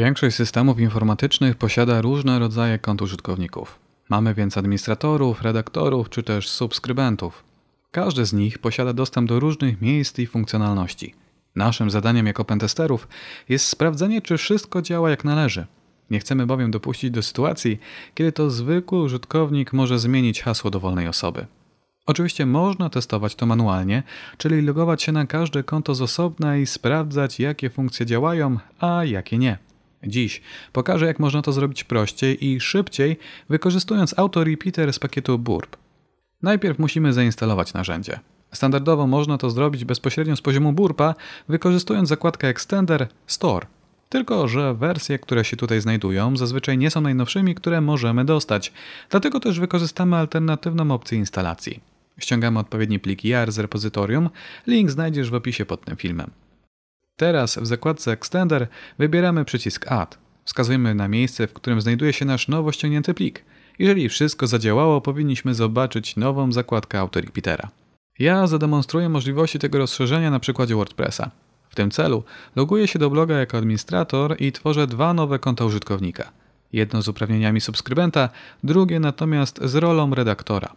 Większość systemów informatycznych posiada różne rodzaje kont użytkowników. Mamy więc administratorów, redaktorów czy też subskrybentów. Każdy z nich posiada dostęp do różnych miejsc i funkcjonalności. Naszym zadaniem jako pentesterów jest sprawdzenie, czy wszystko działa jak należy. Nie chcemy bowiem dopuścić do sytuacji, kiedy to zwykły użytkownik może zmienić hasło dowolnej osoby. Oczywiście można testować to manualnie, czyli logować się na każde konto z osobna i sprawdzać, jakie funkcje działają, a jakie nie. Dziś pokażę, jak można to zrobić prościej i szybciej, wykorzystując auto-repeater z pakietu Burp. Najpierw musimy zainstalować narzędzie. Standardowo można to zrobić bezpośrednio z poziomu Burpa, wykorzystując zakładkę Extender Store. Tylko, że wersje, które się tutaj znajdują, zazwyczaj nie są najnowszymi, które możemy dostać. Dlatego też wykorzystamy alternatywną opcję instalacji. Ściągamy odpowiednie pliki JAR z repozytorium. Link znajdziesz w opisie pod tym filmem. Teraz w zakładce Extender wybieramy przycisk Add. Wskazujemy na miejsce, w którym znajduje się nasz nowo ściągnięty plik. Jeżeli wszystko zadziałało, powinniśmy zobaczyć nową zakładkę AutoRepeatera. Ja zademonstruję możliwości tego rozszerzenia na przykładzie WordPressa. W tym celu loguję się do bloga jako administrator i tworzę dwa nowe konta użytkownika. Jedno z uprawnieniami subskrybenta, drugie natomiast z rolą redaktora.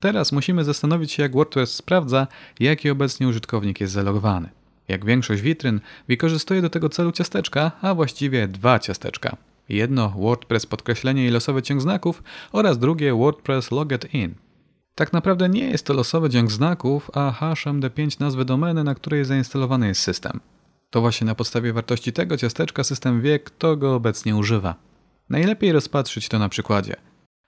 Teraz musimy zastanowić się, jak WordPress sprawdza, jaki obecnie użytkownik jest zalogowany. Jak większość witryn, wykorzystuje do tego celu ciasteczka, a właściwie dwa ciasteczka. Jedno WordPress podkreślenie i losowy ciąg znaków oraz drugie WordPress Logged In. Tak naprawdę nie jest to losowy ciąg znaków, a HMD5 nazwy domeny, na której zainstalowany jest system. To właśnie na podstawie wartości tego ciasteczka system wie, kto go obecnie używa. Najlepiej rozpatrzyć to na przykładzie.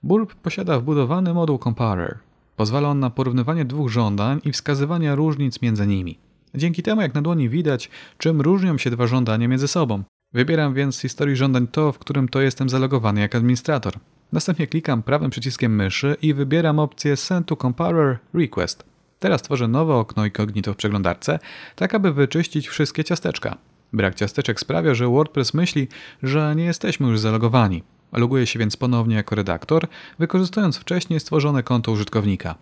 Burp posiada wbudowany moduł Comparer. Pozwala on na porównywanie dwóch żądań i wskazywanie różnic między nimi. Dzięki temu, jak na dłoni widać, czym różnią się dwa żądania między sobą. Wybieram więc z historii żądań to, w którym to jestem zalogowany jak administrator. Następnie klikam prawym przyciskiem myszy i wybieram opcję Send to Comparer Request. Teraz tworzę nowe okno incognito w przeglądarce, tak aby wyczyścić wszystkie ciasteczka. Brak ciasteczek sprawia, że WordPress myśli, że nie jesteśmy już zalogowani. Loguję się więc ponownie jako redaktor, wykorzystując wcześniej stworzone konto użytkownika.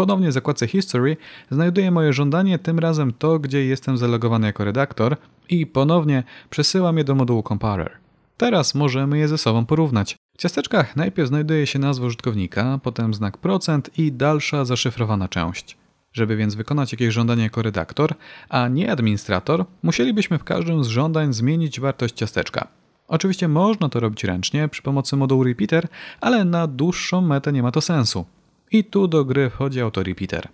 Ponownie w zakładce History znajduję moje żądanie, tym razem to, gdzie jestem zalogowany jako redaktor i ponownie przesyłam je do modułu Comparer. Teraz możemy je ze sobą porównać. W ciasteczkach najpierw znajduje się nazwa użytkownika, potem znak procent i dalsza zaszyfrowana część. Żeby więc wykonać jakieś żądanie jako redaktor, a nie administrator, musielibyśmy w każdym z żądań zmienić wartość ciasteczka. Oczywiście można to robić ręcznie przy pomocy modułu Repeater, ale na dłuższą metę nie ma to sensu. I tu do gry wchodzi autorepeater.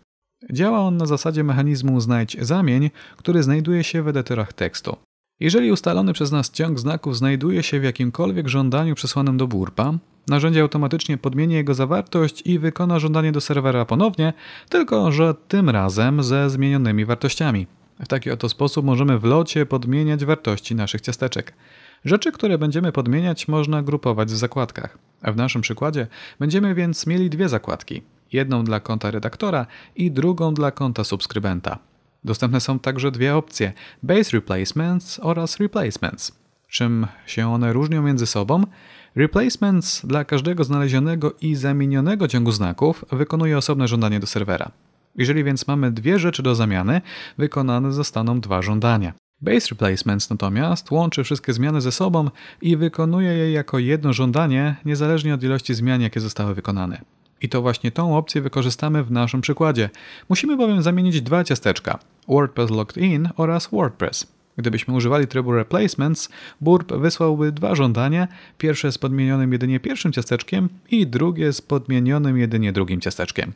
Działa on na zasadzie mechanizmu znajdź zamień, który znajduje się w edytorach tekstu. Jeżeli ustalony przez nas ciąg znaków znajduje się w jakimkolwiek żądaniu przesłanym do burpa, narzędzie automatycznie podmieni jego zawartość i wykona żądanie do serwera ponownie, tylko że tym razem ze zmienionymi wartościami. W taki oto sposób możemy w locie podmieniać wartości naszych ciasteczek. Rzeczy, które będziemy podmieniać, można grupować w zakładkach. w naszym przykładzie będziemy więc mieli dwie zakładki. Jedną dla konta redaktora i drugą dla konta subskrybenta. Dostępne są także dwie opcje: Base Replacements oraz Replacements. Czym się one różnią między sobą? Replacements dla każdego znalezionego i zamienionego ciągu znaków wykonuje osobne żądanie do serwera. Jeżeli więc mamy dwie rzeczy do zamiany, wykonane zostaną dwa żądania. Base Replacements natomiast łączy wszystkie zmiany ze sobą i wykonuje je jako jedno żądanie, niezależnie od ilości zmian, jakie zostały wykonane. I to właśnie tą opcję wykorzystamy w naszym przykładzie. Musimy bowiem zamienić dwa ciasteczka, WordPress Logged In oraz WordPress. Gdybyśmy używali trybu Replacements, Burp wysłałby dwa żądania, pierwsze z podmienionym jedynie pierwszym ciasteczkiem i drugie z podmienionym jedynie drugim ciasteczkiem.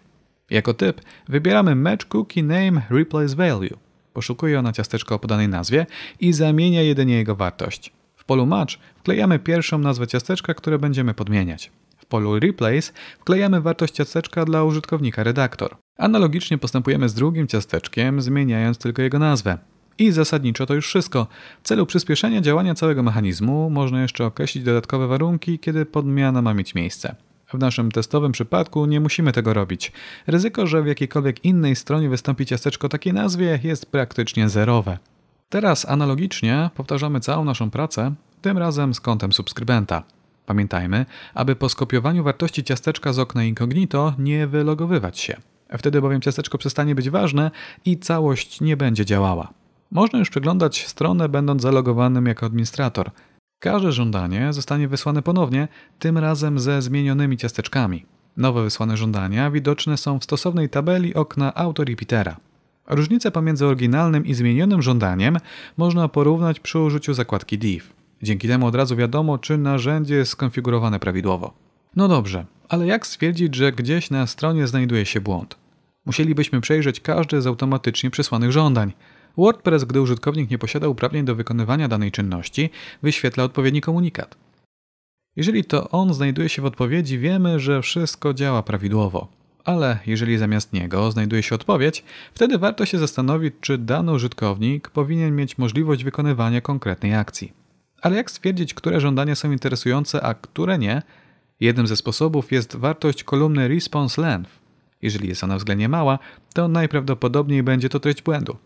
Jako typ wybieramy Match Cookie Name Replace Value. Poszukuje ona ciasteczka o podanej nazwie i zamienia jedynie jego wartość. W polu match wklejamy pierwszą nazwę ciasteczka, które będziemy podmieniać. W polu replace wklejamy wartość ciasteczka dla użytkownika redaktor. Analogicznie postępujemy z drugim ciasteczkiem, zmieniając tylko jego nazwę. I zasadniczo to już wszystko. W celu przyspieszenia działania całego mechanizmu można jeszcze określić dodatkowe warunki, kiedy podmiana ma mieć miejsce. W naszym testowym przypadku nie musimy tego robić. Ryzyko, że w jakiejkolwiek innej stronie wystąpi ciasteczko takiej nazwie jest praktycznie zerowe. Teraz analogicznie powtarzamy całą naszą pracę, tym razem z kątem subskrybenta. Pamiętajmy, aby po skopiowaniu wartości ciasteczka z okna incognito nie wylogowywać się. Wtedy bowiem ciasteczko przestanie być ważne i całość nie będzie działała. Można już przeglądać stronę będąc zalogowanym jako administrator – Każde żądanie zostanie wysłane ponownie, tym razem ze zmienionymi ciasteczkami. Nowe wysłane żądania widoczne są w stosownej tabeli okna Autoripitera. Różnice pomiędzy oryginalnym i zmienionym żądaniem można porównać przy użyciu zakładki div. Dzięki temu od razu wiadomo, czy narzędzie jest skonfigurowane prawidłowo. No dobrze, ale jak stwierdzić, że gdzieś na stronie znajduje się błąd? Musielibyśmy przejrzeć każde z automatycznie przesłanych żądań. WordPress, gdy użytkownik nie posiada uprawnień do wykonywania danej czynności, wyświetla odpowiedni komunikat. Jeżeli to on znajduje się w odpowiedzi, wiemy, że wszystko działa prawidłowo. Ale jeżeli zamiast niego znajduje się odpowiedź, wtedy warto się zastanowić, czy dany użytkownik powinien mieć możliwość wykonywania konkretnej akcji. Ale jak stwierdzić, które żądania są interesujące, a które nie? Jednym ze sposobów jest wartość kolumny response length. Jeżeli jest ona względnie mała, to najprawdopodobniej będzie to treść błędu.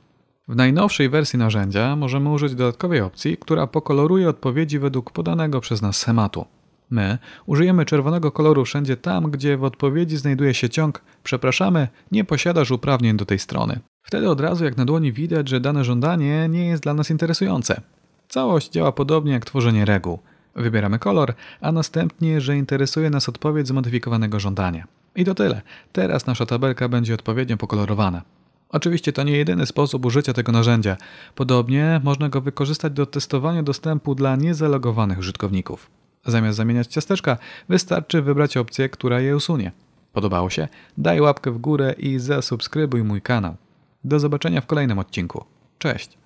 W najnowszej wersji narzędzia możemy użyć dodatkowej opcji, która pokoloruje odpowiedzi według podanego przez nas schematu. My użyjemy czerwonego koloru wszędzie tam, gdzie w odpowiedzi znajduje się ciąg przepraszamy, nie posiadasz uprawnień do tej strony. Wtedy od razu jak na dłoni widać, że dane żądanie nie jest dla nas interesujące. Całość działa podobnie jak tworzenie reguł. Wybieramy kolor, a następnie, że interesuje nas odpowiedź zmodyfikowanego żądania. I to tyle. Teraz nasza tabelka będzie odpowiednio pokolorowana. Oczywiście to nie jedyny sposób użycia tego narzędzia. Podobnie można go wykorzystać do testowania dostępu dla niezalogowanych użytkowników. Zamiast zamieniać ciasteczka, wystarczy wybrać opcję, która je usunie. Podobało się? Daj łapkę w górę i zasubskrybuj mój kanał. Do zobaczenia w kolejnym odcinku. Cześć!